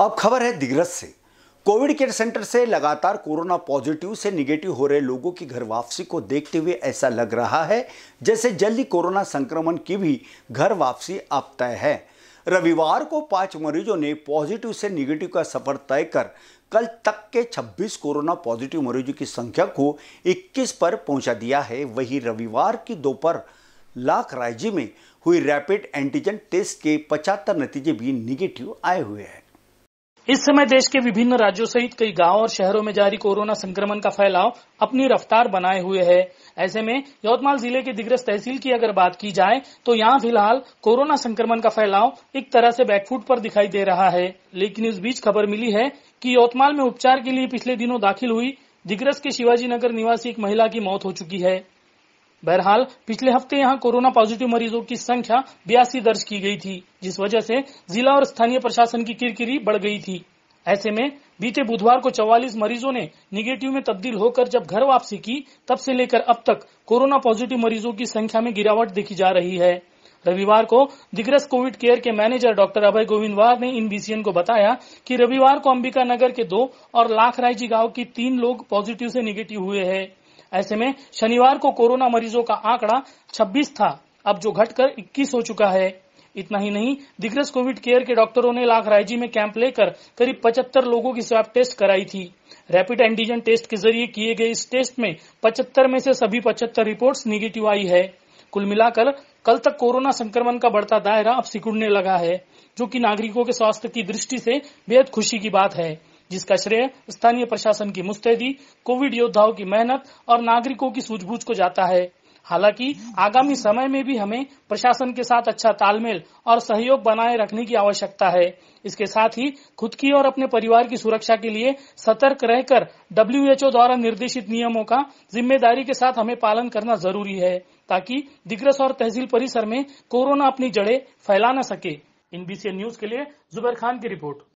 अब खबर है दिग्रस से कोविड केयर सेंटर से लगातार कोरोना पॉजिटिव से निगेटिव हो रहे लोगों की घर वापसी को देखते हुए ऐसा लग रहा है जैसे जल्दी कोरोना संक्रमण की भी घर वापसी अब तय है रविवार को पांच मरीजों ने पॉजिटिव से निगेटिव का सफर तय कर कल तक के 26 कोरोना पॉजिटिव मरीजों की संख्या को 21 पर पहुंचा दिया है वहीं रविवार की दोपहर लाख राज्य में हुई रैपिड एंटीजन टेस्ट के पचहत्तर नतीजे भी निगेटिव आए हुए हैं इस समय देश के विभिन्न राज्यों सहित कई गांव और शहरों में जारी कोरोना संक्रमण का फैलाव अपनी रफ्तार बनाए हुए है ऐसे में यवतमाल जिले के दिग्रस तहसील की अगर बात की जाए तो यहाँ फिलहाल कोरोना संक्रमण का फैलाव एक तरह से बैकफुट पर दिखाई दे रहा है लेकिन इस बीच खबर मिली है कि यवतमाल में उपचार के लिए पिछले दिनों दाखिल हुई दिग्रस के शिवाजी नगर निवासी एक महिला की मौत हो चुकी है बहरहाल पिछले हफ्ते यहां कोरोना पॉजिटिव मरीजों की संख्या बयासी दर्ज की गई थी जिस वजह से जिला और स्थानीय प्रशासन की किरकिरी बढ़ गई थी ऐसे में बीते बुधवार को 44 मरीजों ने निगेटिव में तब्दील होकर जब घर वापसी की तब से लेकर अब तक कोरोना पॉजिटिव मरीजों की संख्या में गिरावट देखी जा रही है रविवार को दिग्रस कोविड केयर के मैनेजर डॉक्टर अभय गोविंदवार ने इन बीसीएन को बताया कि रविवार को अंबिका नगर के दो और लाखरायजी गांव के तीन लोग पॉजिटिव से निगेटिव हुए हैं ऐसे में शनिवार को कोरोना मरीजों का आंकड़ा 26 था अब जो घटकर 21 हो चुका है इतना ही नहीं दिग्रस कोविड केयर के डॉक्टरों ने लाख रायजी में कैंप लेकर करीब 75 लोगों की स्वैप टेस्ट कराई थी रैपिड एंटीजन टेस्ट के जरिए किए गए इस टेस्ट में 75 में से सभी 75 रिपोर्ट्स निगेटिव आई है कुल मिलाकर कल तक कोरोना संक्रमण का बढ़ता दायरा अब सिकुड़ने लगा है जो कि नागरिकों के स्वास्थ्य की दृष्टि से बेहद खुशी की बात है जिसका श्रेय स्थानीय प्रशासन की मुस्तैदी कोविड योद्धाओं की मेहनत और नागरिकों की सूझबूझ को जाता है हालांकि आगामी समय में भी हमें प्रशासन के साथ अच्छा तालमेल और सहयोग बनाए रखने की आवश्यकता है इसके साथ ही खुद की और अपने परिवार की सुरक्षा के लिए सतर्क रहकर डब्ल्यूएचओ द्वारा निर्देशित नियमों का जिम्मेदारी के साथ हमें पालन करना जरूरी है ताकि दिग्रस और तहसील परिसर में कोरोना अपनी जड़ें फैला न सके इन न्यूज के लिए जुबैर खान की रिपोर्ट